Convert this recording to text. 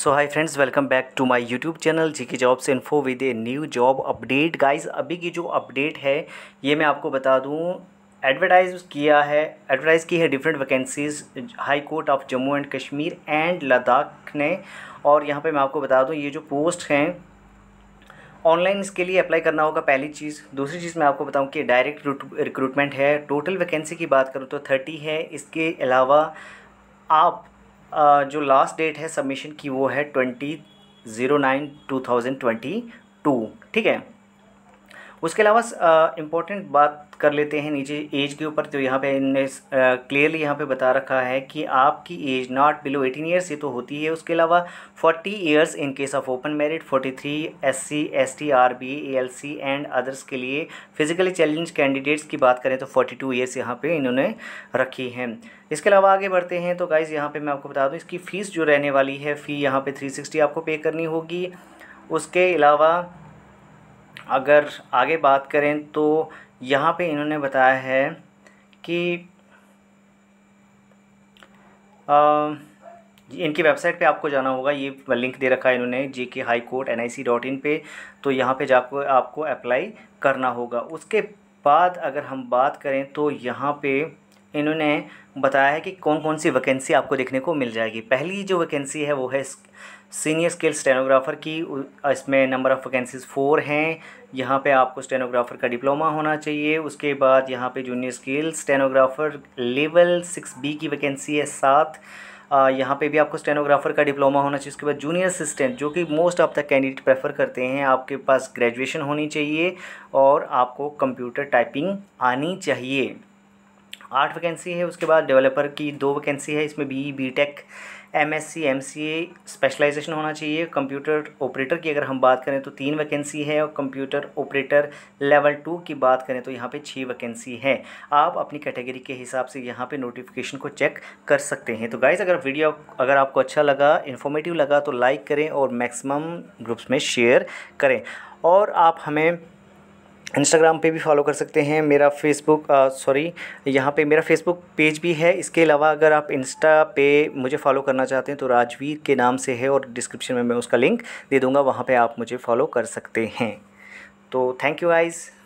so hi friends welcome back to my YouTube channel G job jobs info with a new job update guys अभी की जो update है ये मैं आपको बता दूँ एडवर्टाइज किया है एडवर्टाइज की है different vacancies High Court of Jammu and Kashmir and Ladakh ने और यहाँ पे मैं आपको बता दूँ ये जो पोस्ट हैं ऑनलाइन इसके लिए अप्लाई करना होगा पहली चीज़ दूसरी चीज़ मैं आपको बताऊं कि डायरेक्ट रिक्रूटमेंट है टोटल वैकेंसी की बात करूं तो थर्टी है इसके अलावा आप जो लास्ट डेट है सबमिशन की वो है twenty zero nine two thousand twenty two ठीक है उसके अलावा इम्पोर्टेंट बात कर लेते हैं नीचे एज के ऊपर तो यहाँ पे इनने क्लियरली यहाँ पे बता रखा है कि आपकी age not below eighteen years ये तो होती है उसके अलावा forty years in case of open married forty three S C S T R B L C and others के लिए फिजिकली चैलेंज कैंडिडेट्स की बात करें तो फोर्टी टू ईयर्स यहाँ पर इन्होंने रखी है इसके अलावा आगे बढ़ते हैं तो गाइज़ यहाँ पर मैं आपको बता दूँ इसकी फ़ीस जो रहने वाली है फ़ी यहाँ पर थ्री सिक्सटी आपको पे करनी होगी उसके अलावा अगर आगे बात करें तो यहाँ पे इन्होंने बताया है कि आ, इनकी वेबसाइट पे आपको जाना होगा ये लिंक दे रखा है इन्होंने J K High Court N I C dot in पर तो यहाँ पर जाकर आपको अप्लाई करना होगा उसके बाद अगर हम बात करें तो यहाँ पे इन्होंने बताया है कि कौन कौन सी वैकेंसी आपको देखने को मिल जाएगी पहली जो वैकेंसी है वो है सीनियर स्केल स्टेनोग्राफर की इसमें नंबर ऑफ़ वैकेंसीज़ फोर हैं यहाँ पे आपको स्टेनोग्राफर का डिप्लोमा होना चाहिए उसके बाद यहाँ पे junior scale stenographer level six B की वैकेंसी है सात यहाँ पे भी आपको स्टेनोग्राफर का डिप्लोमा होना चाहिए उसके बाद जूनियर असिस्टेंट जो कि most of the candidate prefer करते हैं आपके पास ग्रेजुएशन होनी चाहिए और आपको कंप्यूटर टाइपिंग आनी चाहिए आठ वैकेंसी है उसके बाद डेवलपर की दो वैकेंसी है इसमें B B tech M S C M C A specialisation होना चाहिए कंप्यूटर ऑपरेटर की अगर हम बात करें तो तीन वैकेंसी है और कंप्यूटर ऑपरेटर लेवल टू की बात करें तो यहाँ पे छः वैकेंसी है आप अपनी कैटेगरी के हिसाब से यहाँ पे नोटिफिकेशन को चेक कर सकते हैं तो गाइज अगर वीडियो अगर आपको अच्छा लगा इन्फॉर्मेटिव लगा तो लाइक करें और मैक्सिमम ग्रुप्स में शेयर करें और आप हमें इंस्टाग्राम पे भी फॉलो कर सकते हैं मेरा फेसबुक सॉरी यहाँ पे मेरा फेसबुक पेज भी है इसके अलावा अगर आप इंस्टा पे मुझे फॉलो करना चाहते हैं तो राजवीर के नाम से है और डिस्क्रिप्शन में मैं उसका लिंक दे दूँगा वहाँ पर आप मुझे फॉलो कर सकते हैं तो थैंक यू आइज़